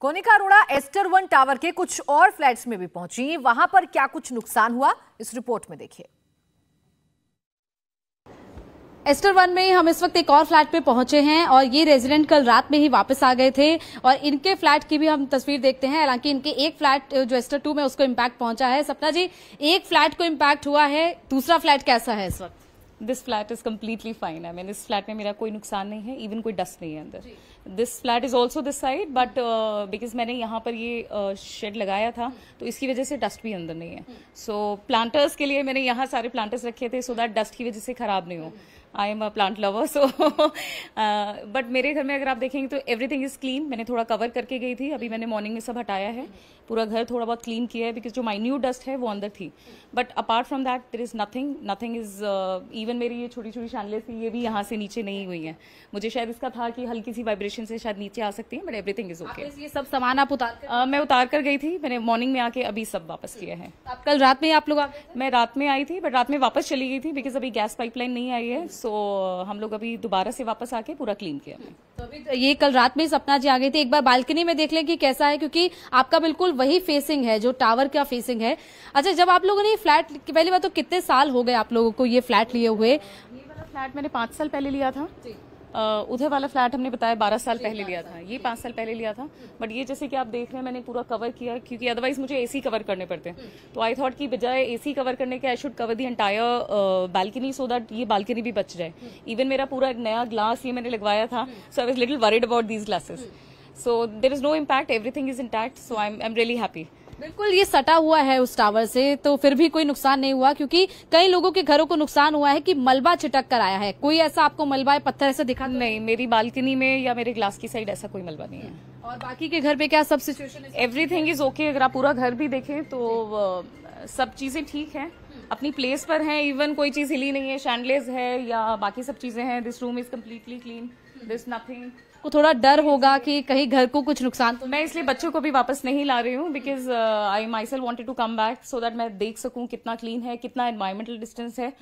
Konika Arora Aster one tower के कुछ और फ्लैट्स में भी पहुंची वहां पर क्या कुछ नुकसान हुआ इस रिपोर्ट में देखिए एस्टर वन में हम इस वक्त एक और फ्लैट पे पहुंचे हैं और ये रेजिडेंट कल रात में ही वापस आ गए थे और इनके फ्लैट की भी हम तस्वीर देखते हैं हालांकि इनके एक फ्लैट जो एस्टर टू में उसको इम्पैक्ट पहुंचा है सपना जी एक फ्लैट को इम्पैक्ट हुआ है दूसरा फ्लैट कैसा है इस वक्त this flat is completely fine I mean इस फ्लैट में मेरा कोई नुकसान नहीं है इवन कोई डस्ट नहीं है अंदर this flat is also this side but because मैंने यहाँ पर ये शेड uh, लगाया था तो इसकी वजह से डस्ट भी अंदर नहीं है सो so, प्लांटर्स के लिए मैंने यहाँ सारे प्लांटर्स रखे थे सो so दैट डस्ट की वजह से खराब नहीं हो I am a plant lover so but मेरे घर में अगर आप देखेंगे तो एवरीथिंग इज़ क्लीन मैंने थोड़ा कवर करके गई थी अभी मैंने मॉर्निंग में सब हटाया है पूरा घर थोड़ा बहुत क्लीन किया है बिकॉज जो माइन्यूट डस्ट है वो अंदर थी but apart from that there is nothing nothing is even मेरी ये छोटी छोटी शानले थी ये भी यहाँ से नीचे नहीं हुई है मुझे शायद इसका था कि हल्की सी वाइब्रेशन से शायद नीचे आ सकती है बट एवरीथिंग इज़ ओके ये सब सामान आप उतार uh, मैं उतार कर गई थी मैंने मॉर्निंग में आके अभी सब वापस किया है कल रात में आप लोग मैं रात में आई थी बट रात में वापस चली गई थी बिकॉज अभी गैस पाइपलाइन नहीं आई है सो हम लोग अभी दोबारा से वापस आके पूरा क्लीन किया तो अभी तो ये कल रात में सपना जी आ गई थी एक बार बालकनी में देख लें कि कैसा है क्योंकि आपका बिल्कुल वही फेसिंग है जो टावर का फेसिंग है अच्छा जब आप लोगों ने फ्लैट पहली बात तो कितने साल हो गए आप लोगों को ये फ्लैट लिए हुए ये वाला फ्लैट मैंने पांच साल पहले लिया था जी उधर वाला फ्लैट हमने बताया बारह साल पहले लिया था ये पाँच साल पहले लिया था बट ये जैसे कि आप देख रहे हैं मैंने पूरा कवर किया क्योंकि अदरवाइज मुझे एसी कवर करने पड़ते हैं हम्म। तो आई थॉट कि बजाय एसी कवर करने के I should cover the entire balcony so that ये बालकनी भी बच जाए इवन हम्म। मेरा पूरा एक नया ग्लास ये मैंने लगवाया था so I was little worried about these glasses so there is no impact everything is intact so I am really happy बिल्कुल ये सटा हुआ है उस टावर से तो फिर भी कोई नुकसान नहीं हुआ क्योंकि कई लोगों के घरों को नुकसान हुआ है कि मलबा छिटक कर आया है कोई ऐसा आपको मलबा पत्थर ऐसा दिखा नहीं मेरी बालकनी में या मेरे ग्लास की साइड ऐसा कोई मलबा नहीं है और बाकी के घर पे क्या सब सिचुएशन एवरीथिंग इज ओके अगर आप पूरा घर भी देखें तो सब चीजें ठीक है अपनी प्लेस पर है इवन कोई चीज हिली नहीं है शैंडलेस है या बाकी सब चीजें हैं this room is completely clean this nothing को थोड़ा डर होगा कि कहीं घर को कुछ नुकसान तो मैं इसलिए बच्चों को भी वापस नहीं ला रही हूँ because I myself wanted to come back so that मैं देख सकूँ कितना क्लीन है कितना एनवायरमेंटल डिस्टेंस है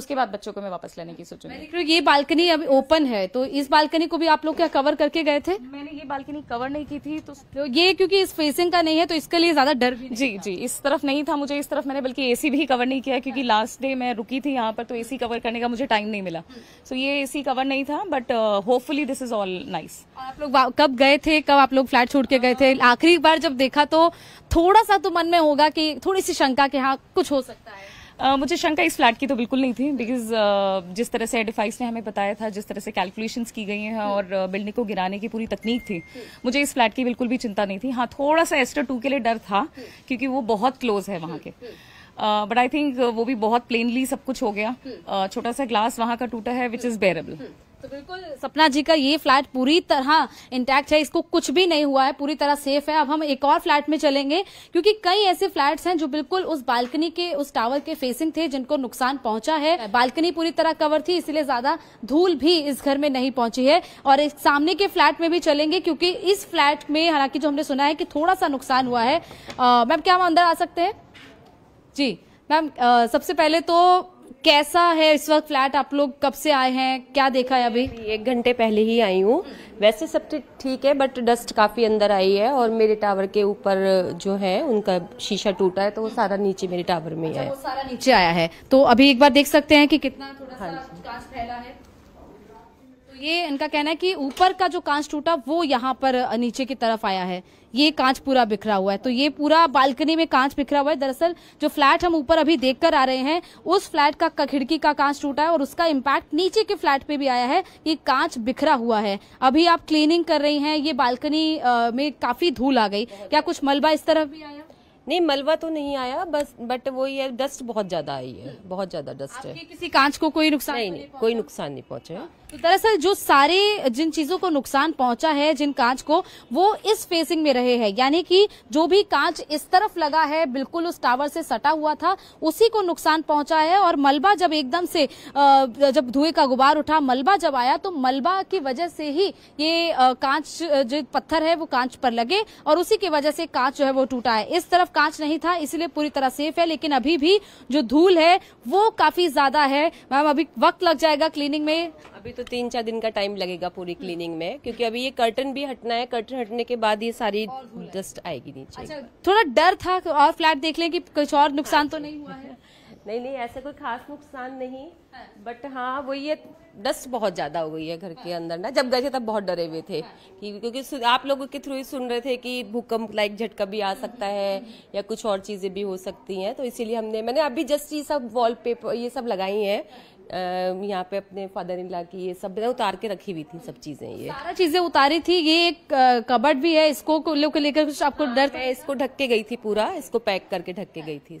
उसके बाद बच्चों को मैं वापस लेने की सोचूंगी ये बालकनी अभी ओपन है तो इस बालकनी को भी आप लोग क्या कवर करके गए थे मैंने ये बालकनी कवर नहीं की थी तो, तो ये क्योंकि इस फेसिंग का नहीं है तो इसके लिए ज्यादा डर जी जी इस तरफ नहीं था मुझे इस तरफ मैंने बल्कि एसी भी कवर नहीं किया क्योंकि लास्ट डे मैं रुकी थी यहाँ पर तो एसी कवर करने का मुझे टाइम नहीं मिला सो हम्म। ये एसी कवर नहीं था but hope uh, hopefully this is all nice आप लोग कब गए थे कब आप लोग फ्लैट छोड़ के गए थे हाँ। आखिरी बार जब देखा तो थोड़ा सा तो मन में होगा कि थोड़ी सी शंका कि हाँ कुछ हो सकता है Uh, मुझे शंका इस फ्लैट की तो बिल्कुल नहीं थी बिकॉज uh, जिस तरह से एडिफाइस ने हमें बताया था जिस तरह से कैलकुलेशंस की गई हैं और uh, बिल्डिंग को गिराने की पूरी तकनीक थी मुझे इस फ्लैट की बिल्कुल भी चिंता नहीं थी हाँ थोड़ा सा एस्टर टू के लिए डर था क्योंकि वो बहुत क्लोज है वहाँ के बट आई थिंक वो भी बहुत प्लेनली सब कुछ हो गया छोटा सा ग्लास वहाँ का टूटा है विच इज़ बेरेबल तो बिल्कुल सपना जी का ये फ्लैट पूरी तरह इंटैक्ट है इसको कुछ भी नहीं हुआ है पूरी तरह सेफ है अब हम एक और फ्लैट में चलेंगे क्योंकि कई ऐसे फ्लैट्स हैं जो बिल्कुल उस बालकनी के उस टावर के फेसिंग थे जिनको नुकसान पहुंचा है बालकनी पूरी तरह कवर थी इसलिए ज्यादा धूल भी इस घर में नहीं पहुंची है और इस सामने के फ्लैट में भी चलेंगे क्योंकि इस फ्लैट में हालांकि जो हमने सुना है कि थोड़ा सा नुकसान हुआ है मैम क्या हम अंदर आ सकते हैं जी मैम सबसे पहले तो कैसा है इस वक्त फ्लैट आप लोग कब से आए हैं क्या देखा है अभी एक घंटे पहले ही आई हूँ वैसे सब ठीक है बट डस्ट काफ़ी अंदर आई है और मेरे टावर के ऊपर जो है उनका शीशा टूटा है तो वो सारा नीचे मेरे टावर में ही अच्छा, है सारा नीचे आया है तो अभी एक बार देख सकते हैं कि कितना थोड़ा सा हाँ फैला है ये इनका कहना है कि ऊपर का जो कांच टूटा वो यहाँ पर नीचे की तरफ आया है ये कांच पूरा बिखरा हुआ है तो ये पूरा बालकनी में कांच बिखरा हुआ है दरअसल जो फ्लैट हम ऊपर अभी देखकर आ रहे हैं उस फ्लैट का खिड़की का कांच टूटा है और उसका इम्पैक्ट नीचे के फ्लैट पे भी आया है ये कांच बिखरा हुआ है अभी आप क्लीनिंग कर रही है ये बालकनी में काफी धूल आ गई क्या कुछ मलबा इस तरफ भी आया नहीं मलबा तो नहीं आया बस बट वो ये डस्ट बहुत ज्यादा आई है बहुत ज्यादा डस्ट है किसी कांच को कोई नुकसान नहीं, नहीं, नहीं कोई नुकसान नहीं पहुंचा हाँ, तो दरअसल जो सारे जिन चीजों को नुकसान पहुंचा है जिन कांच को वो इस फेसिंग में रहे हैं यानी कि जो भी कांच इस तरफ लगा है बिल्कुल उस टावर से सटा हुआ था उसी को नुकसान पहुंचा है और मलबा जब एकदम से जब धुएं का गुबार उठा मलबा जब आया तो मलबा की वजह से ही ये कांच जो पत्थर है वो कांच पर लगे और उसी की वजह से कांच जो है वो टूटा है इस तरफ कांच नहीं था इसलिए पूरी तरह सेफ है लेकिन अभी भी जो धूल है वो काफी ज्यादा है मैम अभी वक्त लग जाएगा क्लीनिंग में अभी तो तीन चार दिन का टाइम लगेगा पूरी क्लीनिंग में क्योंकि अभी ये कर्टन भी हटना है कर्टन हटने के बाद ये सारी डस्ट आएगी नीचे अच्छा, थोड़ा डर था और फ्लैट देख लें कि कुछ और नुकसान तो नहीं हुआ है नहीं नहीं ऐसा कोई खास नुकसान नहीं हाँ। बट हाँ वो ये डस्ट बहुत ज्यादा हो गई है घर हाँ। के अंदर ना जब गए थे तब बहुत डरे हुए थे हाँ। कि क्योंकि आप लोगों के थ्रू ही सुन रहे थे कि भूकंप लाइक झटका भी आ सकता है या कुछ और चीजें भी हो सकती हैं तो इसीलिए हमने मैंने अभी जस्ट ये सब वॉल पेपर ये सब लगाई है यहाँ पे अपने फादर इन ला की ये सब उतार के रखी हुई थी सब चीजें ये सारा चीजें उतारी थी ये एक कबर्ड भी है इसको लेकर कुछ आपको हाँ, डर इसको ढक के गई थी पूरा इसको पैक करके ढक के गई थी